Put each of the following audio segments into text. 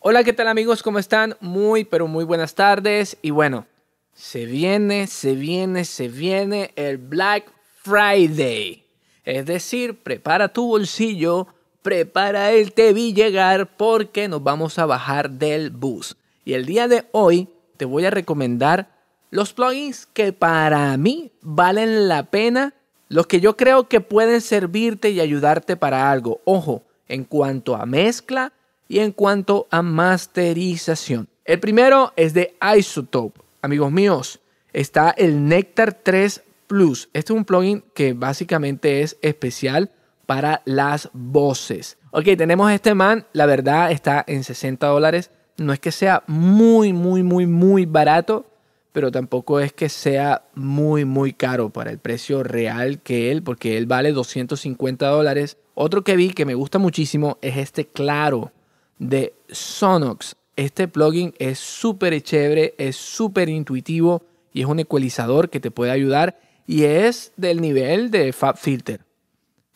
Hola, ¿qué tal amigos? ¿Cómo están? Muy, pero muy buenas tardes. Y bueno, se viene, se viene, se viene el Black Friday. Es decir, prepara tu bolsillo, prepara el TV llegar porque nos vamos a bajar del bus. Y el día de hoy te voy a recomendar los plugins que para mí valen la pena, los que yo creo que pueden servirte y ayudarte para algo. Ojo, en cuanto a mezcla, y en cuanto a masterización. El primero es de Isotope. Amigos míos, está el Nectar 3 Plus. Este es un plugin que básicamente es especial para las voces. Ok, tenemos este man, la verdad está en 60 dólares. No es que sea muy, muy, muy, muy barato, pero tampoco es que sea muy, muy caro para el precio real que él, porque él vale 250 dólares. Otro que vi que me gusta muchísimo es este claro de Sonox. Este plugin es súper chévere, es súper intuitivo y es un ecualizador que te puede ayudar y es del nivel de FabFilter.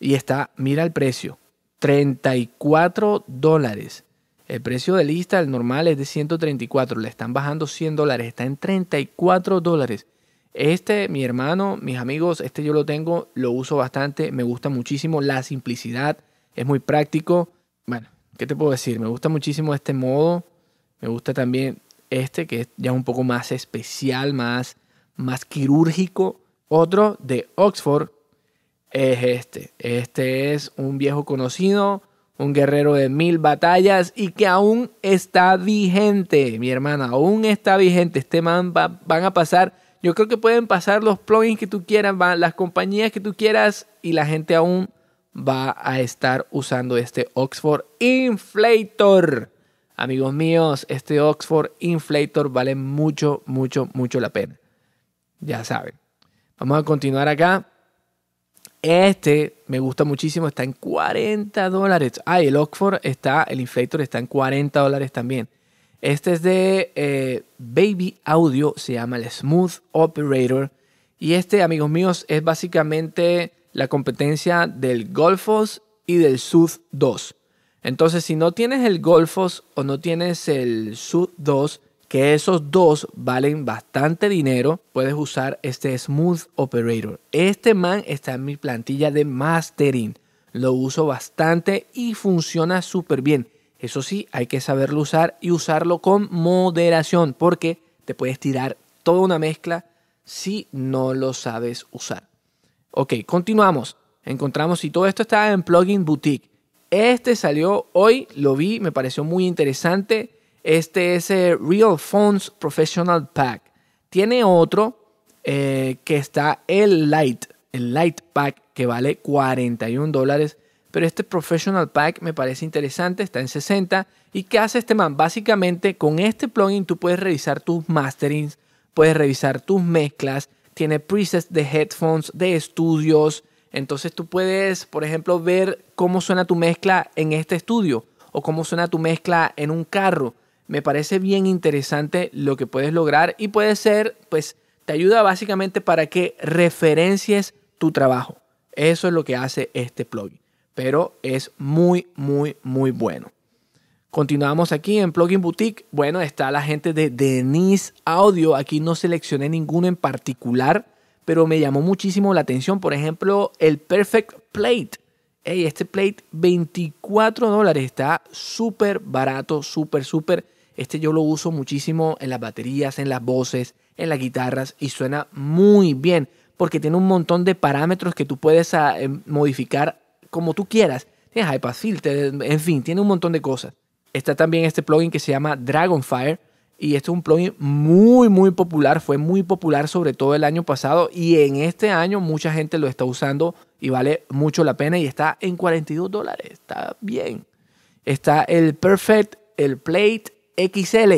Y está, mira el precio, 34 dólares. El precio de lista, el normal, es de 134. Le están bajando 100 dólares. Está en 34 dólares. Este, mi hermano, mis amigos, este yo lo tengo, lo uso bastante, me gusta muchísimo. La simplicidad es muy práctico. Bueno, ¿qué te puedo decir? Me gusta muchísimo este modo. Me gusta también este, que es ya un poco más especial, más, más quirúrgico. Otro de Oxford es este. Este es un viejo conocido, un guerrero de mil batallas y que aún está vigente, mi hermana, aún está vigente. Este man va, van a pasar, yo creo que pueden pasar los plugins que tú quieras, las compañías que tú quieras y la gente aún va a estar usando este Oxford Inflator. Amigos míos, este Oxford Inflator vale mucho, mucho, mucho la pena. Ya saben. Vamos a continuar acá. Este me gusta muchísimo, está en 40 dólares. Ah, el Oxford está, el Inflator está en 40 dólares también. Este es de eh, Baby Audio, se llama el Smooth Operator. Y este, amigos míos, es básicamente la competencia del Golfos y del Sud 2. Entonces, si no tienes el Golfos o no tienes el Sud 2, que esos dos valen bastante dinero, puedes usar este Smooth Operator. Este man está en mi plantilla de mastering. Lo uso bastante y funciona súper bien. Eso sí, hay que saberlo usar y usarlo con moderación porque te puedes tirar toda una mezcla si no lo sabes usar. Ok, continuamos. Encontramos, y todo esto está en Plugin Boutique. Este salió hoy, lo vi, me pareció muy interesante. Este es el eh, Real Phones Professional Pack. Tiene otro eh, que está el Light, el Light Pack que vale 41 dólares. Pero este Professional Pack me parece interesante, está en 60. ¿Y qué hace este man? Básicamente con este plugin tú puedes revisar tus masterings, puedes revisar tus mezclas, tiene presets de headphones, de estudios. Entonces tú puedes, por ejemplo, ver cómo suena tu mezcla en este estudio o cómo suena tu mezcla en un carro. Me parece bien interesante lo que puedes lograr y puede ser, pues, te ayuda básicamente para que referencies tu trabajo. Eso es lo que hace este plugin. Pero es muy, muy, muy bueno. Continuamos aquí en Plugin Boutique. Bueno, está la gente de Denise Audio. Aquí no seleccioné ninguno en particular, pero me llamó muchísimo la atención. Por ejemplo, el Perfect Plate. este plate, 24 dólares. Está súper barato, súper, súper. Este yo lo uso muchísimo en las baterías, en las voces, en las guitarras y suena muy bien porque tiene un montón de parámetros que tú puedes ah, em, modificar como tú quieras. Tienes iPad filter, en fin, tiene un montón de cosas. Está también este plugin que se llama Dragonfire. Y este es un plugin muy, muy popular. Fue muy popular sobre todo el año pasado. Y en este año mucha gente lo está usando y vale mucho la pena. Y está en 42 dólares. Está bien. Está el Perfect, el Plate XL.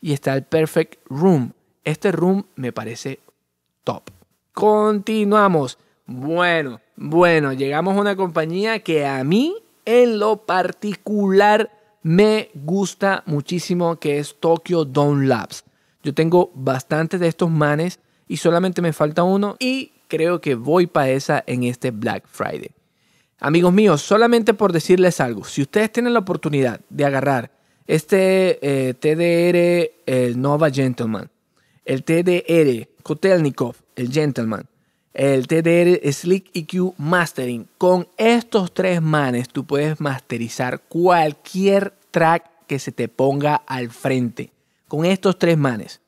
Y está el Perfect Room. Este room me parece top. Continuamos. Bueno, bueno, llegamos a una compañía que a mí en lo particular me gusta muchísimo que es Tokyo Dawn Labs. Yo tengo bastantes de estos manes y solamente me falta uno y creo que voy para esa en este Black Friday. Amigos míos, solamente por decirles algo, si ustedes tienen la oportunidad de agarrar este eh, TDR, el Nova Gentleman, el TDR Kotelnikov, el Gentleman, el TDR Slick EQ Mastering. Con estos tres manes tú puedes masterizar cualquier track que se te ponga al frente. Con estos tres manes.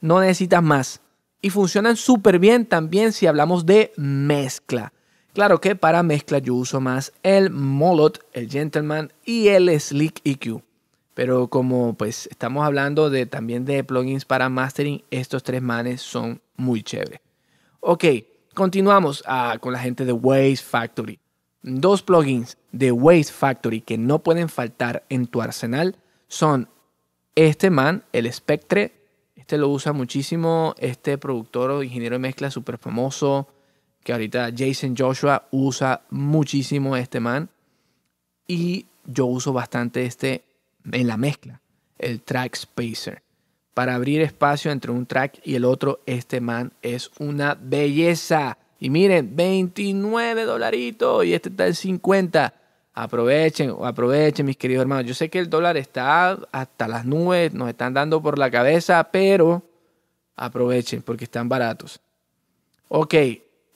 No necesitas más. Y funcionan súper bien también si hablamos de mezcla. Claro que para mezcla yo uso más el Molot, el Gentleman y el Slick EQ. Pero como pues estamos hablando de, también de plugins para mastering, estos tres manes son muy chéveres. Ok, Continuamos ah, con la gente de Waste Factory. Dos plugins de Waste Factory que no pueden faltar en tu arsenal son este man, el Spectre. Este lo usa muchísimo, este productor o ingeniero de mezcla súper famoso, que ahorita Jason Joshua usa muchísimo este man. Y yo uso bastante este en la mezcla, el Track Spacer para abrir espacio entre un track y el otro. Este man es una belleza. Y miren, 29 dolaritos y este está en 50. Aprovechen, aprovechen mis queridos hermanos. Yo sé que el dólar está hasta las nubes, nos están dando por la cabeza, pero aprovechen porque están baratos. Ok,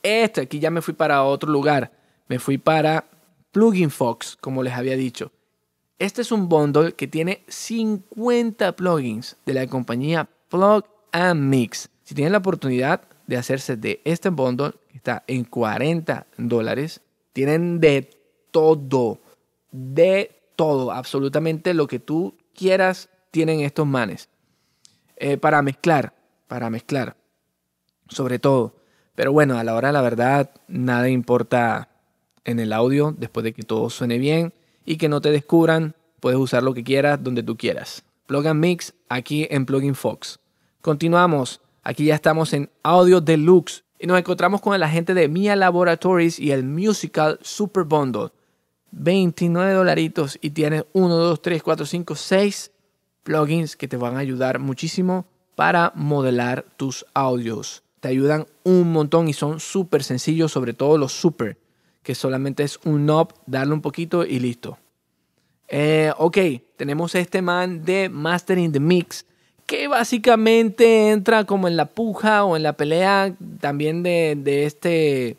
este aquí ya me fui para otro lugar. Me fui para Plugin Fox, como les había dicho. Este es un bundle que tiene 50 plugins de la compañía Plug and Mix. Si tienen la oportunidad de hacerse de este bundle, que está en 40 dólares, tienen de todo, de todo, absolutamente lo que tú quieras, tienen estos manes. Eh, para mezclar, para mezclar, sobre todo. Pero bueno, a la hora, la verdad, nada importa en el audio, después de que todo suene bien y que no te descubran. Puedes usar lo que quieras, donde tú quieras. Plug Mix, aquí en Plugin Fox. Continuamos. Aquí ya estamos en Audio Deluxe y nos encontramos con el agente de Mia Laboratories y el Musical Super Bundle. 29 dolaritos y tienes 1, 2, 3, 4, 5, 6 plugins que te van a ayudar muchísimo para modelar tus audios. Te ayudan un montón y son súper sencillos, sobre todo los super que solamente es un knob, darle un poquito y listo. Eh, ok, tenemos este man de Mastering the Mix, que básicamente entra como en la puja o en la pelea también de, este,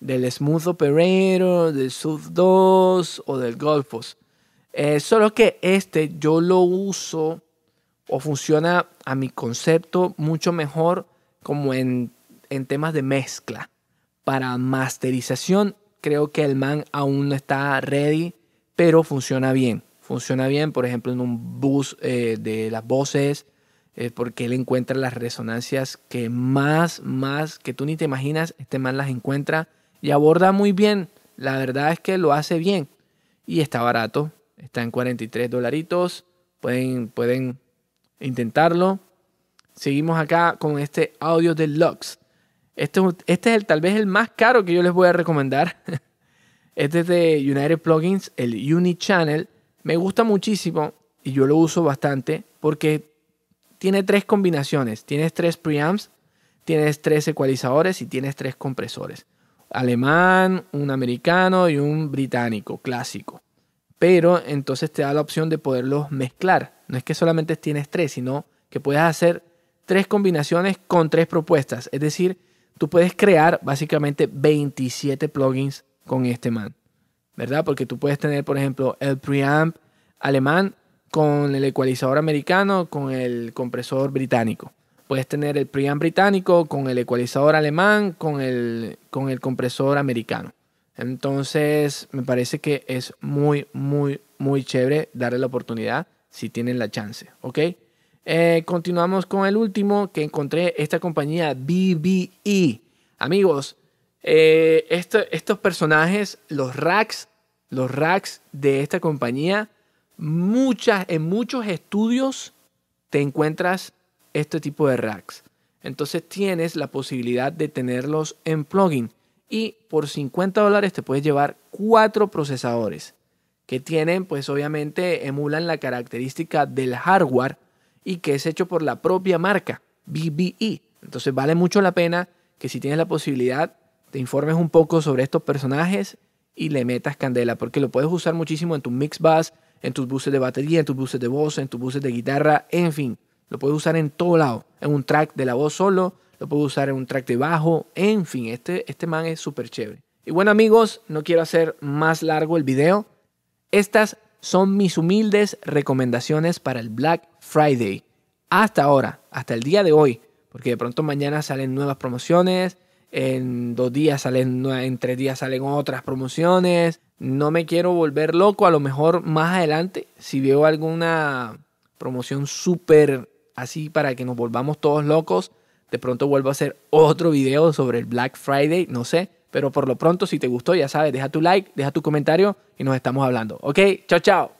del Smooth Operator, del Sub 2 o del Golfos. Eh, solo que este yo lo uso o funciona a mi concepto mucho mejor como en, en temas de mezcla. Para masterización creo que el man aún no está ready, pero funciona bien. Funciona bien, por ejemplo, en un bus eh, de las voces, eh, porque él encuentra las resonancias que más, más, que tú ni te imaginas, este man las encuentra y aborda muy bien. La verdad es que lo hace bien y está barato. Está en 43 dolaritos. Pueden, pueden intentarlo. Seguimos acá con este audio de Lux. Este, este, es el, tal vez el más caro que yo les voy a recomendar. Este es de United Plugins, el Unichannel. Me gusta muchísimo y yo lo uso bastante porque tiene tres combinaciones. Tienes tres preamps, tienes tres ecualizadores y tienes tres compresores. Alemán, un americano y un británico, clásico. Pero entonces te da la opción de poderlos mezclar. No es que solamente tienes tres, sino que puedes hacer tres combinaciones con tres propuestas. Es decir, tú puedes crear básicamente 27 plugins con este man, ¿verdad? Porque tú puedes tener, por ejemplo, el preamp alemán con el ecualizador americano, con el compresor británico. Puedes tener el preamp británico con el ecualizador alemán, con el, con el compresor americano. Entonces, me parece que es muy, muy, muy chévere darle la oportunidad si tienen la chance, ¿ok? Eh, continuamos con el último que encontré, esta compañía BBE. Amigos, eh, estos personajes, los racks, los racks de esta compañía, muchas, en muchos estudios te encuentras este tipo de racks. Entonces tienes la posibilidad de tenerlos en plugin. Y por 50 dólares te puedes llevar cuatro procesadores que tienen, pues obviamente emulan la característica del hardware y que es hecho por la propia marca, BBE. Entonces vale mucho la pena que si tienes la posibilidad, te informes un poco sobre estos personajes y le metas candela, porque lo puedes usar muchísimo en tu mix bass en tus buses de batería, en tus buses de voz, en tus buses de guitarra, en fin. Lo puedes usar en todo lado, en un track de la voz solo, lo puedes usar en un track de bajo, en fin, este, este man es súper chévere. Y bueno amigos, no quiero hacer más largo el video. Estas son mis humildes recomendaciones para el Black Friday. Hasta ahora, hasta el día de hoy, porque de pronto mañana salen nuevas promociones, en dos días salen, en tres días salen otras promociones. No me quiero volver loco, a lo mejor más adelante, si veo alguna promoción súper así para que nos volvamos todos locos, de pronto vuelvo a hacer otro video sobre el Black Friday, no sé. Pero por lo pronto, si te gustó, ya sabes, deja tu like, deja tu comentario y nos estamos hablando. Ok, chao, chao.